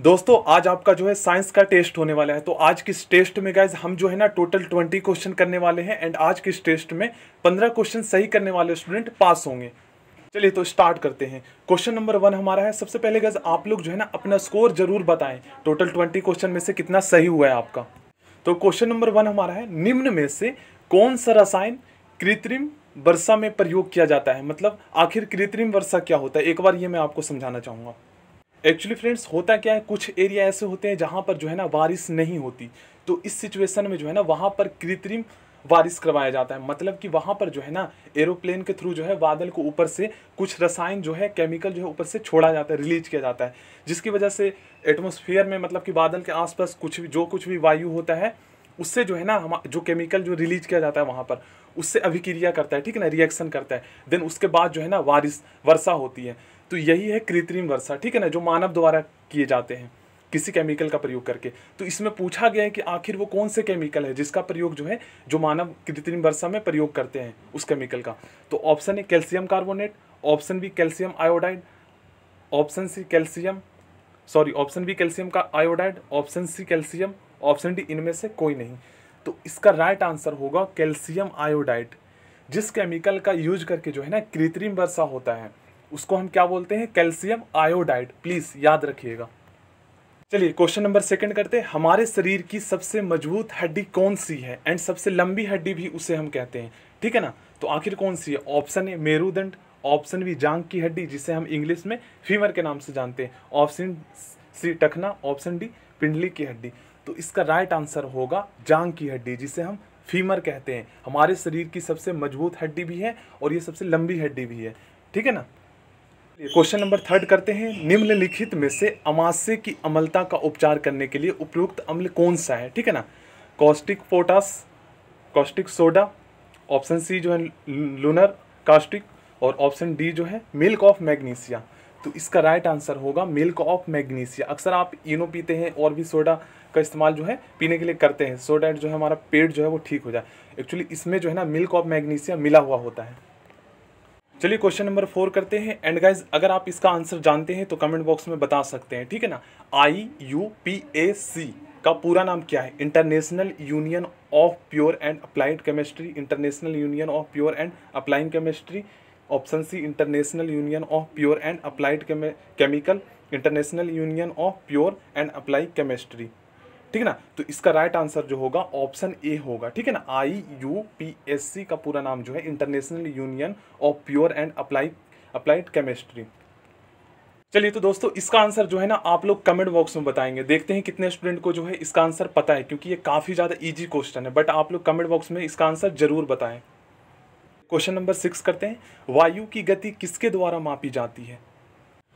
दोस्तों आज आपका जो है साइंस का टेस्ट होने वाला है तो आज किस टेस्ट में गाइज हम जो है ना टोटल ट्वेंटी क्वेश्चन करने वाले हैं एंड आज किस टेस्ट में पंद्रह क्वेश्चन सही करने वाले स्टूडेंट पास होंगे चलिए तो स्टार्ट करते हैं क्वेश्चन नंबर वन हमारा है सबसे पहले गज आप लोग जो है ना अपना स्कोर जरूर बताएं टोटल ट्वेंटी क्वेश्चन में से कितना सही हुआ है आपका तो क्वेश्चन नंबर वन हमारा है निम्न में से कौन सा रसायन कृत्रिम वर्षा में प्रयोग किया जाता है मतलब आखिर कृत्रिम वर्षा क्या होता है एक बार ये मैं आपको समझाना चाहूंगा एक्चुअली फ्रेंड्स होता क्या है कुछ एरिया ऐसे होते हैं जहाँ पर जो है ना बारिश नहीं होती तो इस सिचुएशन में जो है ना वहाँ पर कृत्रिम बारिश करवाया जाता है मतलब कि वहाँ पर जो है ना एरोप्लेन के थ्रू जो है बादल को ऊपर से कुछ रसायन जो है केमिकल जो है ऊपर से छोड़ा जाता है रिलीज किया जाता है जिसकी वजह से एटमोसफियर में मतलब कि बादल के आसपास कुछ भी जो कुछ भी वायु होता है उससे जो है ना हम जो केमिकल जो रिलीज किया जाता है वहाँ पर उससे अभिक्रिया करता है ठीक है ना रिएक्शन करता है देन उसके बाद जो है ना बारिश वर्षा होती है तो यही है कृत्रिम वर्षा ठीक है ना जो मानव द्वारा किए जाते हैं किसी केमिकल का प्रयोग करके तो इसमें पूछा गया है कि आखिर वो कौन से केमिकल है जिसका प्रयोग जो है जो मानव कृत्रिम वर्षा में प्रयोग करते हैं उस केमिकल का तो ऑप्शन है calcium carbonate option B calcium iodide option C calcium sorry option B calcium का iodide option C calcium option D इनमें से कोई नहीं तो इसका राइट आंसर होगा कैल्शियम आयोडाइड जिस केमिकल का यूज करके जो है ना कृत्रिम वर्षा होता है उसको हम क्या बोलते हैं कैल्शियम आयोडाइड प्लीज़ याद रखिएगा चलिए क्वेश्चन नंबर सेकंड करते हैं हमारे शरीर की सबसे मजबूत हड्डी कौन सी है एंड सबसे लंबी हड्डी भी उसे हम कहते हैं ठीक है ना तो आखिर कौन सी है ऑप्शन ए मेरुदंड ऑप्शन बी जांग की हड्डी जिसे हम इंग्लिश में फीमर के नाम से जानते हैं ऑप्शन सी टखना ऑप्शन डी पिंडली की हड्डी तो इसका राइट आंसर होगा जांग की हड्डी जिसे हम फीमर कहते हैं हमारे शरीर की सबसे मजबूत हड्डी भी है और ये सबसे लंबी हड्डी भी है ठीक है ना क्वेश्चन नंबर थर्ड करते हैं निम्नलिखित में से अमाशय की अमलता का उपचार करने के लिए उपयुक्त अम्ल कौन सा है ठीक है ना caustic potash caustic soda option C जो है लूनर कास्टिक और ऑप्शन डी जो है मिल्क ऑफ मैग्नीशिया तो इसका राइट आंसर होगा मिल्क ऑफ मैग्नीशिया अक्सर आप इनो पीते हैं और भी सोडा का इस्तेमाल जो है पीने के लिए करते हैं सो डैट जो है हमारा पेट जो है वो ठीक हो जाए एक्चुअली इसमें जो है ना मिल्क ऑफ मैग्नीशिया मिला हुआ होता है चलिए क्वेश्चन नंबर फोर करते हैं एंड गाइज अगर आप इसका आंसर जानते हैं तो कमेंट बॉक्स में बता सकते हैं ठीक है ना आई यू पी ए सी का पूरा नाम क्या है international union of pure and applied chemistry international union of pure and applying chemistry option C international union of pure and applied chemical international union of pure and applied chemistry ठीक है ना तो इसका राइट आंसर जो होगा option ए होगा ठीक है ना I U P S C का पूरा नाम जो है international union of pure and apply applied chemistry चलिए तो दोस्तों इसका आंसर जो है ना आप लोग कमेंट बॉक्स में बताएंगे देखते हैं कितने स्टूडेंट को जो है इसका आंसर पता है क्योंकि ये काफ़ी ज़्यादा इजी क्वेश्चन है बट आप लोग कमेंट बॉक्स में इसका आंसर जरूर बताएं क्वेश्चन नंबर सिक्स करते हैं वायु की गति किसके द्वारा मापी जाती है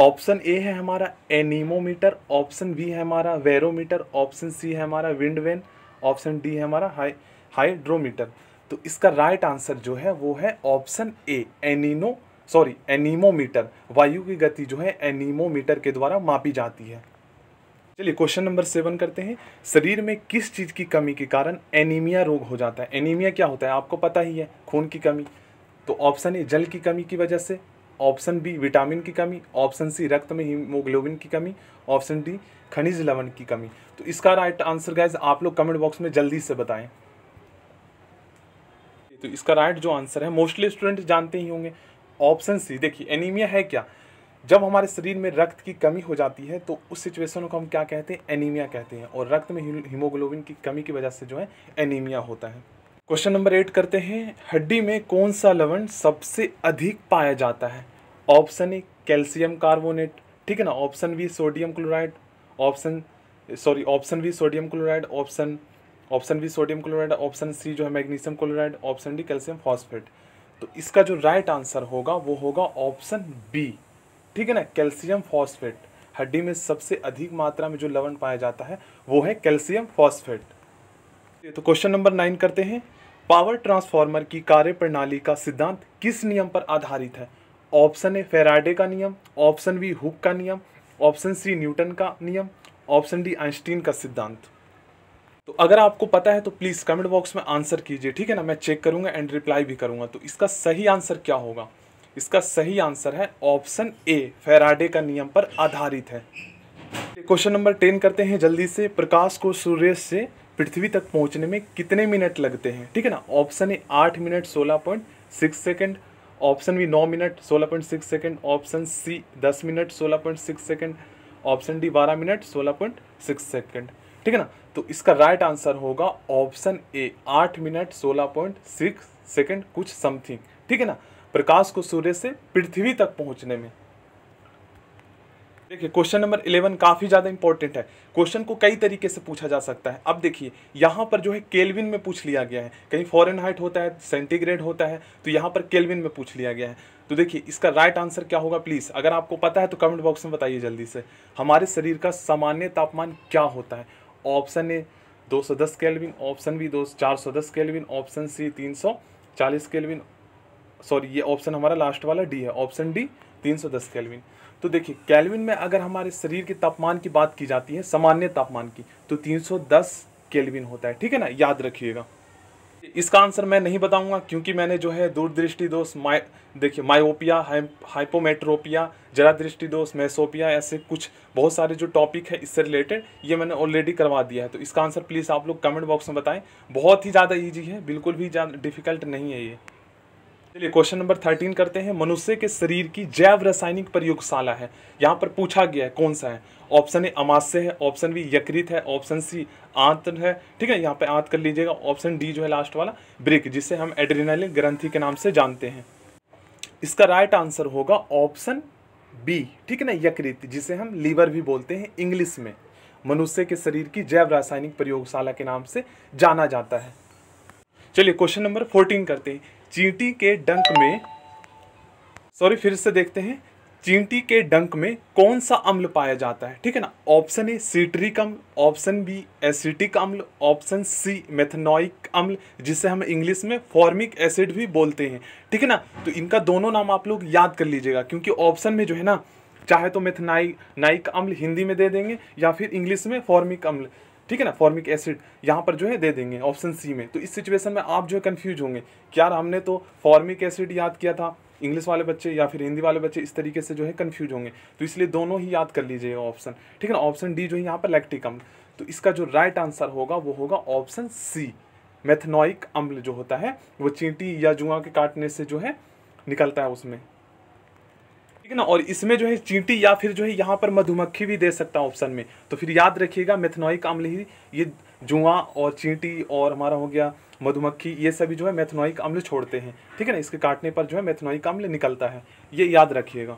ऑप्शन ए है हमारा एनीमोमीटर ऑप्शन बी है हमारा वेरोमीटर ऑप्शन सी है हमारा विंड वेन ऑप्शन डी है हमारा हाई हाइड्रोमीटर तो इसका राइट आंसर जो है वो है ऑप्शन ए एनिनो सॉरी एनीमोमीटर वायु की गति जो है एनीमोमीटर के द्वारा मापी जाती है चलिए क्वेश्चन नंबर सेवन करते हैं शरीर में किस चीज़ की कमी के कारण एनीमिया रोग हो जाता है एनीमिया क्या होता है आपको पता ही है खून की कमी तो ऑप्शन ए जल की कमी की वजह से ऑप्शन बी विटामिन की कमी ऑप्शन सी रक्त में हीमोग्लोबिन की कमी ऑप्शन डी खनिज लवण की कमी तो इसका राइट आंसर गाइज आप लोग कमेंट बॉक्स में जल्दी से बताएं तो इसका राइट जो आंसर है मोस्टली स्टूडेंट जानते ही होंगे ऑप्शन सी देखिए एनीमिया है क्या जब हमारे शरीर में रक्त की कमी हो जाती है तो उस सिचुएशन को हम क्या कहते हैं एनीमिया कहते हैं और रक्त में हीमोग्लोबिन की कमी की वजह से जो है एनीमिया होता है क्वेश्चन नंबर एट करते हैं हड्डी में कौन सा लवण सबसे अधिक पाया जाता है ऑप्शन ए कैल्शियम कार्बोनेट ठीक है ना option B sodium chloride option sorry option B sodium chloride option option B sodium chloride option C जो है magnesium chloride option D calcium phosphate तो इसका जो राइट आंसर होगा वो होगा ऑप्शन बी ठीक है ना कैल्शियम फॉस्फेट हड्डी में सबसे अधिक मात्रा में जो लवण पाया जाता है वो है कैल्शियम फॉस्फेट तो क्वेश्चन नंबर नाइन करते हैं पावर ट्रांसफार्मर की कार्य प्रणाली का सिद्धांत किस नियम पर आधारित है ऑप्शन ए फेराडे का नियम ऑप्शन बी हुक का नियम ऑप्शन सी न्यूटन का नियम ऑप्शन डी आइंस्टीन का सिद्धांत तो अगर आपको पता है तो प्लीज़ कमेंट बॉक्स में आंसर कीजिए ठीक है ना मैं चेक करूंगा एंड रिप्लाई भी करूंगा तो इसका सही आंसर क्या होगा इसका सही आंसर है ऑप्शन ए फेराडे का नियम पर आधारित है क्वेश्चन नंबर टेन करते हैं जल्दी से प्रकाश को सूर्य से पृथ्वी तक पहुंचने में कितने मिनट लगते हैं ठीक है ना ऑप्शन ए आठ मिनट सोलह point six second option B नौ मिनट सोलह point six second option C दस मिनट सोलह point six second option D बारह मिनट सोलह पॉइंट सिक्स सेकेंड ठीक है ना तो इसका राइट आंसर होगा ऑप्शन ए आठ मिनट सोलह पॉइंट सिक्स सेकेंड कुछ समथिंग ठीक है ना प्रकाश को सूर्य से पृथ्वी तक पहुंचने में देखिए क्वेश्चन नंबर इलेवन काफ़ी ज़्यादा इंपॉर्टेंट है क्वेश्चन को कई तरीके से पूछा जा सकता है अब देखिए यहाँ पर जो है केल्विन में पूछ लिया गया है कहीं फॉरन हाइट होता है सेंटीग्रेड होता है तो यहाँ पर केल्विन में पूछ लिया गया है तो देखिए इसका राइट आंसर क्या होगा प्लीज़ अगर आपको पता है तो कमेंट बॉक्स में बताइए जल्दी से हमारे शरीर का सामान्य तापमान क्या होता है ऑप्शन ए दो केल्विन ऑप्शन बी दो 410 केल्विन ऑप्शन सी चालीस केलविन सॉरी ये ऑप्शन हमारा लास्ट वाला डी है ऑप्शन डी 310 कैलविन तो देखिए कैलविन में अगर हमारे शरीर के तापमान की बात की जाती है सामान्य तापमान की तो 310 कैलविन होता है ठीक है ना याद रखिएगा इसका आंसर मैं नहीं बताऊंगा क्योंकि मैंने जो है दूरदृष्टि दोष माय देखिए माओपिया हाइपोमेट्रोपिया जरा दृष्टि दोष मैसोपिया ऐसे कुछ बहुत सारे जो टॉपिक है इससे रिलेटेड ये मैंने ऑलरेडी करवा दिया है तो इसका आंसर प्लीज़ आप लोग कमेंट बॉक्स में बताएं बहुत ही ज़्यादा ईजी है बिल्कुल भी ज़्यादा डिफिकल्ट नहीं है ये चलिए क्वेश्चन नंबर थर्टीन करते हैं मनुष्य के शरीर की जैव रासायनिक प्रयोगशाला है यहाँ पर पूछा गया है कौन सा है ऑप्शन ए अमास्य है ऑप्शन बी यकृत है ऑप्शन सी आंत है ठीक है यहाँ पे आंत कर लीजिएगा ऑप्शन डी जो है लास्ट वाला ब्रिक जिसे हम एड्रीनालिन ग्रंथी के नाम से जानते हैं इसका राइट आंसर होगा ऑप्शन बी ठीक है ना यकृत जिसे हम लीवर भी बोलते हैं इंग्लिश में मनुष्य के शरीर की जैव रासायनिक प्रयोगशाला के नाम से जाना जाता है चलिए क्वेश्चन नंबर फोर्टीन करते हैं चींटी के डंक में सॉरी फिर से देखते हैं चींटी के डंक में कौन सा अम्ल पाया जाता है ठीक है ना ऑप्शन ए सीट्रिक अम्ल ऑप्शन बी एसिटिक अम्ल ऑप्शन सी मेथनॉइक अम्ल जिसे हम इंग्लिश में फॉर्मिक एसिड भी बोलते हैं ठीक है ना तो इनका दोनों नाम आप लोग याद कर लीजिएगा क्योंकि ऑप्शन में जो है ना चाहे तो मेथनाइ नाइक अम्ल हिंदी में दे देंगे या फिर इंग्लिश में फॉर्मिक अम्ल ठीक है ना फॉर्मिक एसिड यहाँ पर जो है दे देंगे ऑप्शन सी में तो इस सिचुएशन में आप जो है कन्फ्यूज होंगे क्या हमने तो फॉर्मिक एसिड याद किया था इंग्लिश वाले बच्चे या फिर हिंदी वाले बच्चे इस तरीके से जो है कन्फ्यूज होंगे तो इसलिए दोनों ही याद कर लीजिए ऑप्शन ठीक है ना ऑप्शन डी जो है यहाँ पर लैक्टिकम तो इसका जो राइट आंसर होगा वो होगा ऑप्शन सी मेथनॉइक अम्ल जो होता है वो चींटी या जुआ के काटने से जो है निकलता है उसमें ठीक है ना और इसमें जो है चींटी या फिर जो है यहाँ पर मधुमक्खी भी दे सकता हूँ ऑप्शन में तो फिर याद रखिएगा मेथनॉइक अम्ल ही ये जुआ और चींटी और हमारा हो गया मधुमक्खी ये सभी जो है मेथनॉइक अम्ल छोड़ते हैं ठीक है ना इसके काटने पर जो है मेथनॉइक अम्ल निकलता है ये याद रखिएगा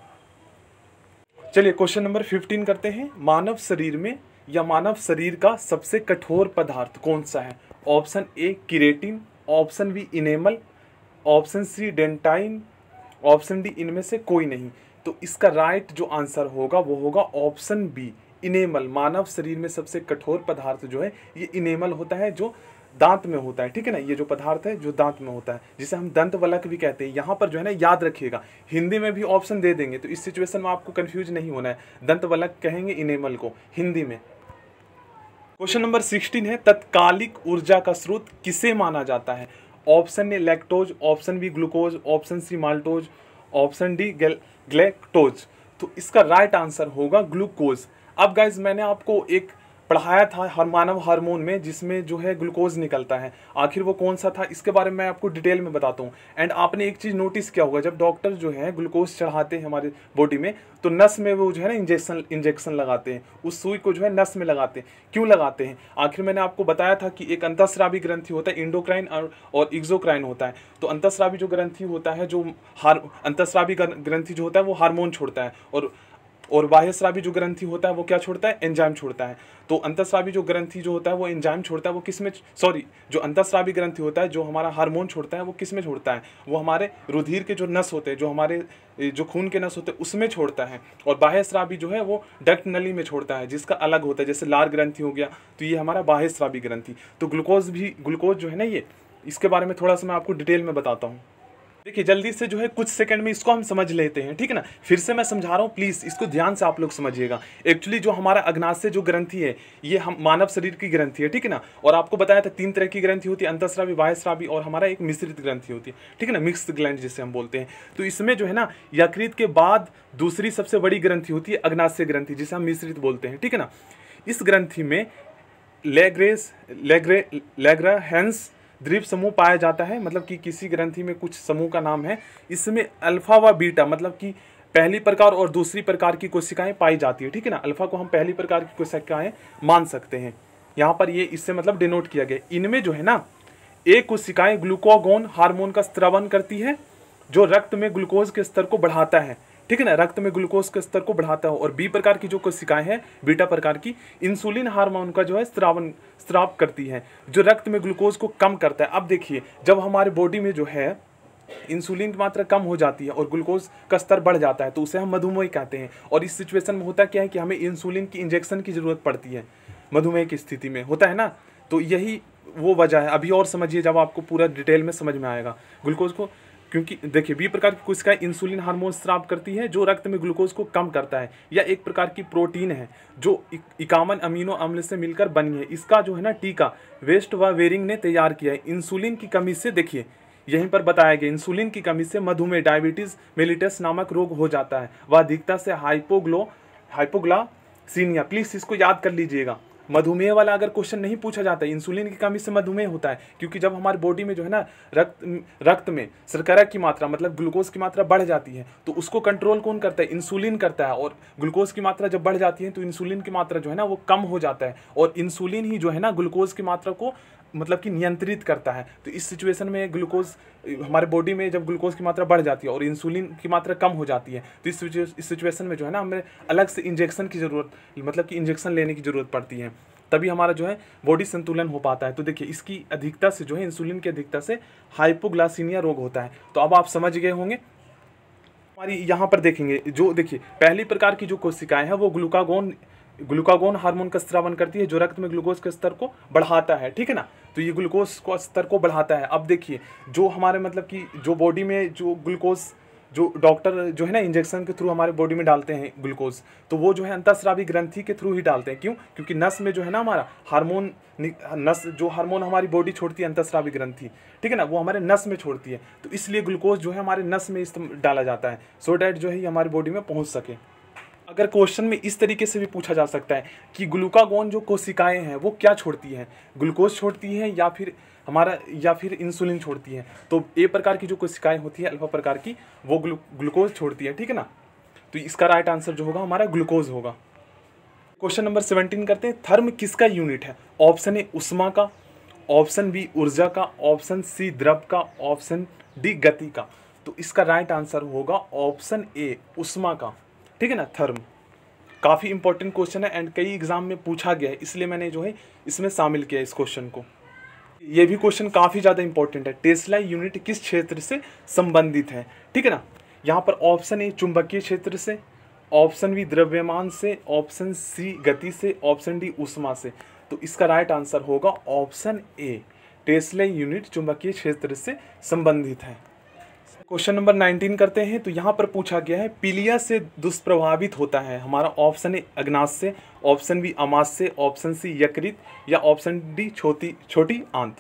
चलिए क्वेश्चन नंबर फिफ्टीन करते हैं मानव शरीर में या मानव शरीर का सबसे कठोर पदार्थ कौन सा है option A keratin option B enamel option C dentine option D इनमें से कोई नहीं तो इसका राइट जो आंसर होगा वो होगा ऑप्शन बी इनेमल मानव शरीर में सबसे कठोर पदार्थ जो है ये इनेमल होता है जो दांत में होता है ठीक है ना ये जो पदार्थ है जो दांत में होता है जिसे हम दंत वलक भी कहते हैं यहाँ पर जो है ना याद रखिएगा हिंदी में भी ऑप्शन दे देंगे तो इस सिचुएशन में आपको कन्फ्यूज नहीं होना है दंत वलक कहेंगे इनेमल को हिंदी में क्वेश्चन नंबर सिक्सटीन है तत्कालिक ऊर्जा का स्रोत किसे माना जाता है option A lactose option B glucose option C maltose option D galactose तो इसका राइट आंसर होगा ग्लूकोज अब गाइज मैंने आपको एक पढ़ाया था हर मानव हार्मोन में जिसमें जो है ग्लूकोज निकलता है आखिर वो कौन सा था इसके बारे में मैं आपको डिटेल में बताता हूँ एंड आपने एक चीज़ नोटिस किया होगा जब डॉक्टर जो है ग्लूकोज चढ़ाते हैं हमारे बॉडी में तो नस में वो जो है ना इंजेक्शन इंजेक्शन लगाते हैं उस सुई को जो है नस में लगाते हैं क्यों लगाते हैं आखिर मैंने आपको बताया था कि एक अंतस्रावी ग्रंथि होता है इंडोक्राइन और, एग्जोक्राइन इग्जोक्राइन होता है तो अंतस्रावी जो ग्रंथि होता है जो हार अंतस्रावी ग्रंथि जो होता है वो हारमोन छोड़ता है और और बाह्य श्रावी जो ग्रंथि होता है वो क्या छोड़ता है एंजाइम छोड़ता है तो अंतस्रावी जो ग्रंथि जो होता है वो एंजाइम छोड़ता है वो किस में सॉरी जो अंतस्रावी ग्रंथि होता है जो हमारा हार्मोन छोड़ता है वो किस में छोड़ता है वो हमारे रुधिर के जो नस होते हैं जो हमारे जो खून के नस होते हैं उसमें छोड़ता है और बाह्य श्रावी जो है वो डक्ट नली में छोड़ता है जिसका अलग होता है जैसे लार ग्रंथि हो गया तो ये हमारा बाह्य श्रावी ग्रंथि तो ग्लूकोज भी ग्लूकोज जो है ना ये इसके बारे में थोड़ा सा मैं आपको डिटेल में बताता हूँ देखिए जल्दी से जो है कुछ सेकंड में इसको हम समझ लेते हैं ठीक है ना फिर से मैं समझा रहा हूँ प्लीज़ इसको ध्यान से आप लोग समझिएगा एक्चुअली जो हमारा अग्नाशय जो ग्रंथि है ये हम मानव शरीर की ग्रंथि है ठीक है ना और आपको बताया था तीन तरह की ग्रंथि होती है अंतस्रावी बाह्यस्रावी और हमारा एक मिश्रित ग्रंथी होती है ठीक है ना मिक्स ग्लैंड जिसे हम बोलते हैं तो इसमें जो है ना यकृत के बाद दूसरी सबसे बड़ी ग्रंथी होती है अग्नाशय ग्रंथि जिसे हम मिश्रित बोलते हैं ठीक है ना इस ग्रंथि में लेग्रेस लेग्रे लेग्रा हैंस द्वीप समूह पाया जाता है मतलब कि किसी ग्रंथि में कुछ समूह का नाम है इसमें अल्फा व बीटा मतलब कि पहली प्रकार और दूसरी प्रकार की कोशिकाएं पाई जाती है ठीक है ना अल्फा को हम पहली प्रकार की कोशिकाएं मान सकते हैं यहाँ पर ये इससे मतलब डिनोट किया गया इनमें जो है ना एक कोशिकाएं ग्लूकोगोन हार्मोन का स्त्रवन करती है जो रक्त में ग्लूकोज के स्तर को बढ़ाता है ठीक है ना रक्त में ग्लूकोज के स्तर को बढ़ाता है और बी प्रकार की जो कोशिकाएं हैं बीटा प्रकार की इंसुलिन हार्मोन का जो है स्रावन स्राव करती है जो रक्त में ग्लूकोज को कम करता है अब देखिए जब हमारे बॉडी में जो है इंसुलिन की मात्रा कम हो जाती है और ग्लूकोज का स्तर बढ़ जाता है तो उसे हम मधुमेह कहते हैं और इस सिचुएशन में होता क्या है कि हमें इंसुलिन की इंजेक्शन की ज़रूरत पड़ती है मधुमेह की स्थिति में होता है ना तो यही वो वजह है अभी और समझिए जब आपको पूरा डिटेल में समझ में आएगा ग्लूकोज को क्योंकि देखिए बी प्रकार की कोशिकाएं इंसुलिन हार्मोन स्राव करती है जो रक्त में ग्लूकोज को कम करता है या एक प्रकार की प्रोटीन है जो इक्यावन अमीनो अम्ल से मिलकर बनी है इसका जो है ना टीका वेस्ट व वेरिंग ने तैयार किया है इंसुलिन की कमी से देखिए यहीं पर बताया गया इंसुलिन की कमी से मधुमेह डायबिटीज मेलिटस नामक रोग हो जाता है वह अधिकता से हाइपोग्लो हाइपोग्ला सीनिया प्लीज इसको याद कर लीजिएगा मधुमेह वाला अगर क्वेश्चन नहीं पूछा जाता है इंसुलिन की कमी से मधुमेह होता है क्योंकि जब हमारे बॉडी में जो है ना रक्त रक्त में शर्करा की मात्रा मतलब ग्लूकोज की मात्रा बढ़ जाती है तो उसको कंट्रोल कौन करता है इंसुलिन करता है और ग्लूकोज की मात्रा जब बढ़ जाती है तो इंसुलिन की मात्रा जो है ना वो कम हो जाता है और इंसुलिन ही जो है ना ग्लूकोज की मात्रा को मतलब कि नियंत्रित करता है तो इस सिचुएशन में ग्लूकोज हमारे बॉडी में जब ग्लूकोज की मात्रा बढ़ जाती है और इंसुलिन की मात्रा कम हो जाती है तो इस सिचुएशन में जो है ना हमें अलग से इंजेक्शन की ज़रूरत मतलब कि इंजेक्शन लेने की ज़रूरत पड़ती है तभी हमारा जो है बॉडी संतुलन हो पाता है तो देखिए इसकी अधिकता से जो है इंसुलिन की अधिकता से हाइपोग्लासीनिया रोग होता है तो अब आप समझ गए होंगे हमारी यहाँ पर देखेंगे जो देखिए पहली प्रकार की जो कोशिकाएं हैं वो ग्लूकागोन ग्लूकागोन हार्मोन का स्त्रावन करती है जो रक्त में ग्लूकोज के स्तर को बढ़ाता है ठीक है ना तो ये ग्लूकोज को स्तर को बढ़ाता है अब देखिए जो हमारे मतलब कि जो बॉडी में जो ग्लूकोज जो डॉक्टर जो है ना इंजेक्शन के थ्रू हमारे बॉडी में डालते हैं ग्लूकोज तो वो जो है अंतस्रावी ग्रंथि के थ्रू ही डालते हैं क्यों क्योंकि नस में जो है ना हमारा हार्मोन नस जो हार्मोन हमारी बॉडी छोड़ती है अंतस्रावी ग्रंथि ठीक है ना वो हमारे नस में छोड़ती है तो इसलिए ग्लूकोज जो है हमारे नस में डाला जाता है सो डैट जो है हमारी बॉडी में पहुँच सके अगर क्वेश्चन में इस तरीके से भी पूछा जा सकता है कि ग्लूकागोन जो कोशिकाएं हैं वो क्या छोड़ती हैं ग्लूकोज छोड़ती हैं या फिर हमारा या फिर इंसुलिन छोड़ती हैं तो ए प्रकार की जो कोशिकाएं होती है अल्फा प्रकार की वो ग्लू ग्लूकोज छोड़ती है ठीक है ना तो इसका राइट आंसर जो होगा हमारा ग्लूकोज होगा क्वेश्चन नंबर सेवनटीन करते हैं थर्म किसका यूनिट है ऑप्शन ए उष्मा का ऑप्शन बी ऊर्जा का ऑप्शन सी द्रव का ऑप्शन डी गति का तो इसका राइट आंसर होगा ऑप्शन ए उष्मा का ठीक है ना थर्म काफ़ी इंपॉर्टेंट क्वेश्चन है एंड कई एग्जाम में पूछा गया है इसलिए मैंने जो है इसमें शामिल किया इस क्वेश्चन को ये भी क्वेश्चन काफ़ी ज़्यादा इंपॉर्टेंट है टेस्ला यूनिट किस क्षेत्र से संबंधित है ठीक है ना यहाँ पर ऑप्शन ए चुंबकीय क्षेत्र से ऑप्शन बी द्रव्यमान से ऑप्शन सी गति से ऑप्शन डी उष्मा से तो इसका राइट आंसर होगा ऑप्शन ए टेस्ला यूनिट चुंबकीय क्षेत्र से संबंधित है क्वेश्चन नंबर 19 करते हैं तो यहाँ पर पूछा गया है पीलिया से दुष्प्रभावित होता है हमारा ऑप्शन ए अग्नाश से ऑप्शन बी अमास से ऑप्शन सी यकृत या ऑप्शन डी छोटी छोटी आंत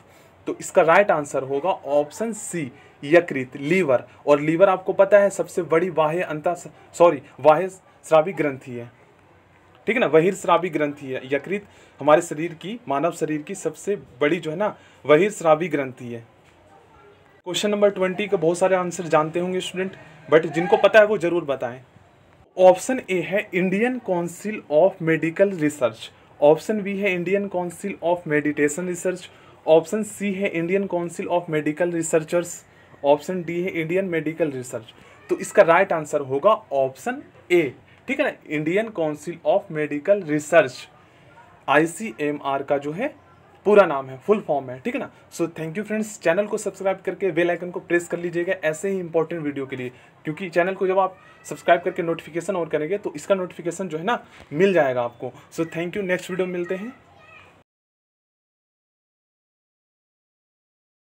तो इसका राइट आंसर होगा ऑप्शन सी यकृत लीवर और लीवर आपको पता है सबसे बड़ी वाह्य अंता सॉरी वाह्य श्रावी ग्रंथि है ठीक है ना वही श्रावी ग्रंथि है यकृत हमारे शरीर की मानव शरीर की सबसे बड़ी जो है ना वही श्रावी ग्रंथि है क्वेश्चन नंबर ट्वेंटी के बहुत सारे आंसर जानते होंगे स्टूडेंट बट जिनको पता है वो ज़रूर बताएं ऑप्शन ए है Indian council of medical research option B है Indian council of meditation research option C है Indian council of medical researchers option D है इंडियन मेडिकल रिसर्च तो इसका राइट right आंसर होगा ऑप्शन ए ठीक है ना Indian council of medical research I का जो है पूरा नाम है फुल फॉर्म है ठीक है ना so thank you friends channel को सब्सक्राइब करके बेल आइकन को प्रेस कर लीजिएगा ऐसे ही इंपॉर्टेंट वीडियो के लिए क्योंकि चैनल को जब आप सब्सक्राइब करके नोटिफिकेशन और करेंगे तो इसका नोटिफिकेशन जो है ना मिल जाएगा आपको so thank you next video मिलते हैं